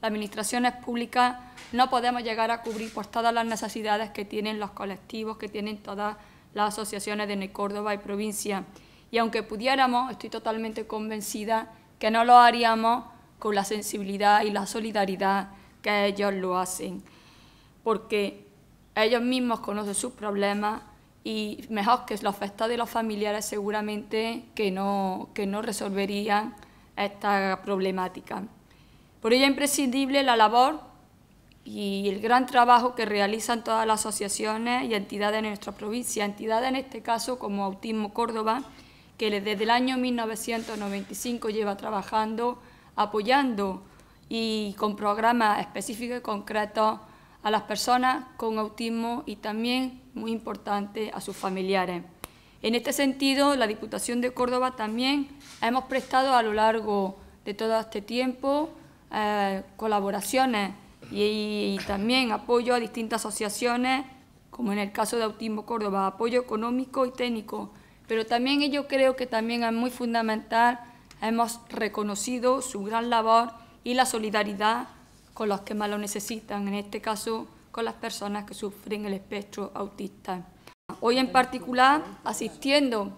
las administraciones públicas no podemos llegar a cubrir todas las necesidades que tienen los colectivos, que tienen todas las asociaciones de Córdoba y provincia. Y aunque pudiéramos, estoy totalmente convencida que no lo haríamos con la sensibilidad y la solidaridad que ellos lo hacen, porque ellos mismos conocen sus problemas y mejor que la oferta de los familiares seguramente que no resolverían esta problemática. Por ello es imprescindible la labor y el gran trabajo que realizan todas las asociaciones y entidades de nuestra provincia, entidades en este caso como Autismo Córdoba, que desde el año 1995 lleva trabajando, apoyando y con programas específicos y concretos a las personas con autismo y también, muy importante, a sus familiares. En este sentido, la Diputación de Córdoba también hemos prestado a lo largo de todo este tiempo eh, colaboraciones y, también apoyo a distintas asociaciones, como en el caso de Autismo Córdoba, apoyo económico y técnico. Pero también yo creo que también es muy fundamental, hemos reconocido su gran labor y la solidaridad con los que más lo necesitan, en este caso con las personas que sufren el espectro autista. Hoy en particular, asistiendo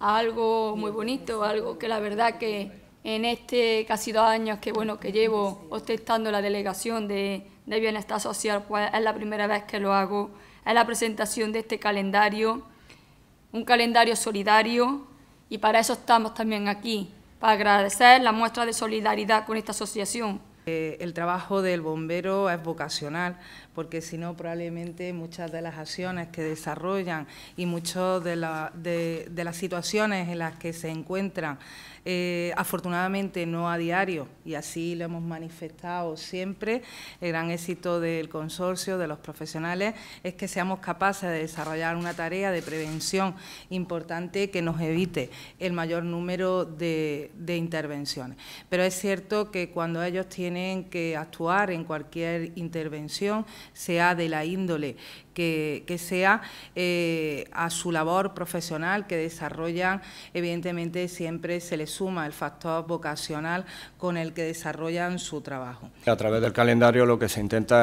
a algo muy bonito, algo que la verdad que en este casi dos años que, bueno, que llevo ostentando la delegación de, de bienestar social, pues es la primera vez que lo hago, es la presentación de este calendario, un calendario solidario y para eso estamos también aquí, para agradecer la muestra de solidaridad con esta asociación. Eh, el trabajo del bombero es vocacional, porque si no probablemente muchas de las acciones que desarrollan y muchas de, las situaciones en las que se encuentran, eh, afortunadamente no a diario, y así lo hemos manifestado siempre, el gran éxito del consorcio, de los profesionales, es que seamos capaces de desarrollar una tarea de prevención importante que nos evite el mayor número de intervenciones. Pero es cierto que cuando ellos tienen tienen que actuar en cualquier intervención, sea de la índole que, sea, eh, a su labor profesional que desarrollan, evidentemente siempre se le suma el factor vocacional con el que desarrollan su trabajo. A través del calendario lo que se intenta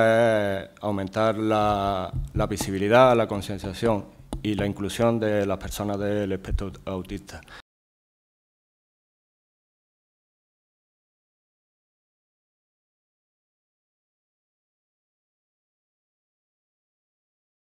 es aumentar la, la visibilidad, la concienciación y la inclusión de las personas del espectro autista.